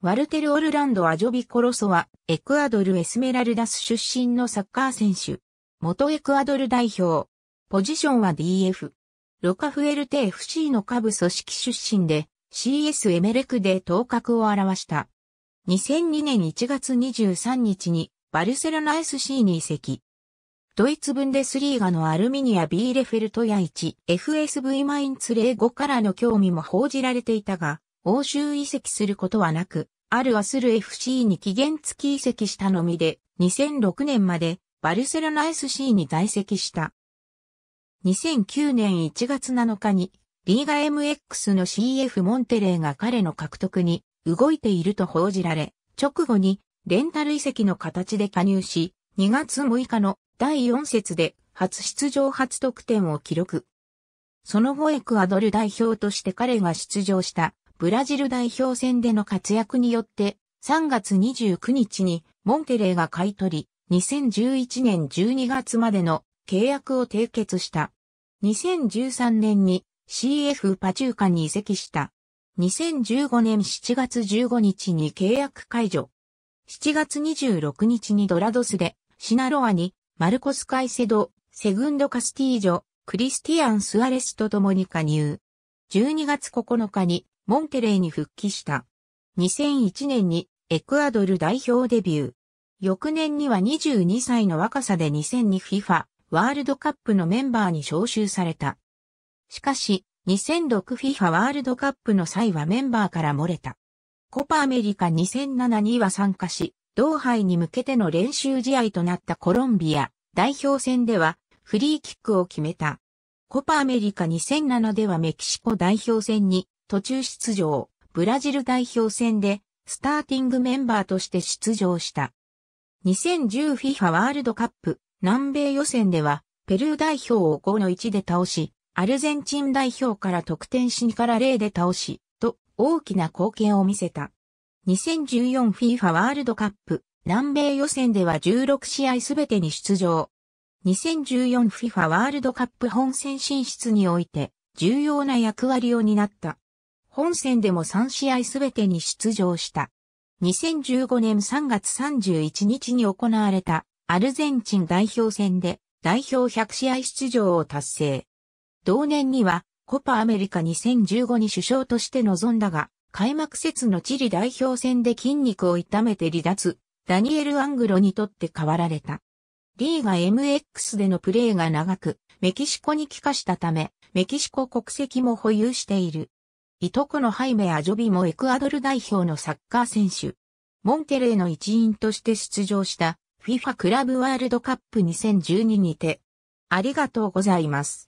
ワルテル・オルランド・アジョビ・コロソは、エクアドル・エスメラルダス出身のサッカー選手。元エクアドル代表。ポジションは DF。ロカフエルテ FC の下部組織出身で、CS エメレクで頭角を表した。2002年1月23日に、バルセロナ SC に移籍。ドイツブンデスリーガのアルミニア・ビーレフェルトや 1FSV マインツレー5からの興味も報じられていたが、欧州移籍することはなく、あるアスル FC に期限付き移籍したのみで、2006年までバルセロナ SC に在籍した。2009年1月7日に、リーガ MX の CF モンテレーが彼の獲得に動いていると報じられ、直後にレンタル移籍の形で加入し、2月6日の第4節で初出場初得点を記録。その後エクアドル代表として彼が出場したブラジル代表戦での活躍によって、3月29日にモンテレーが買い取り、2011年12月までの契約を締結した。2013年に CF パチューカに移籍した。2015年7月15日に契約解除。7月26日にドラドスで、シナロアに、マルコス・カイセド、セグンド・カスティージョ、クリスティアン・スアレスと共に加入。12月9日に、モンテレイに復帰した。2001年にエクアドル代表デビュー。翌年には22歳の若さで 2002FIFA ワールドカップのメンバーに招集された。しかし、2006FIFA ワールドカップの際はメンバーから漏れた。コパアメリカ2007には参加し、同イに向けての練習試合となったコロンビア代表戦ではフリーキックを決めた。コパアメリカ2007ではメキシコ代表戦に途中出場、ブラジル代表戦で、スターティングメンバーとして出場した。2010FIFA ワールドカップ南米予選では、ペルー代表を5の1で倒し、アルゼンチン代表から得点4から0で倒し、と大きな貢献を見せた。2014FIFA ワールドカップ南米予選では16試合すべてに出場。2014FIFA ワールドカップ本戦進出において重要な役割を担った。本戦でも3試合すべてに出場した。2015年3月31日に行われたアルゼンチン代表戦で代表100試合出場を達成。同年にはコパアメリカ2015に首相として臨んだが、開幕節のチリ代表戦で筋肉を痛めて離脱、ダニエル・アングロにとって代わられた。リーガ MX でのプレーが長く、メキシコに帰化したため、メキシコ国籍も保有している。いとこのハイメ・アジョビもエクアドル代表のサッカー選手。モンテレーの一員として出場した FIFA クラブワールドカップ2012にて、ありがとうございます。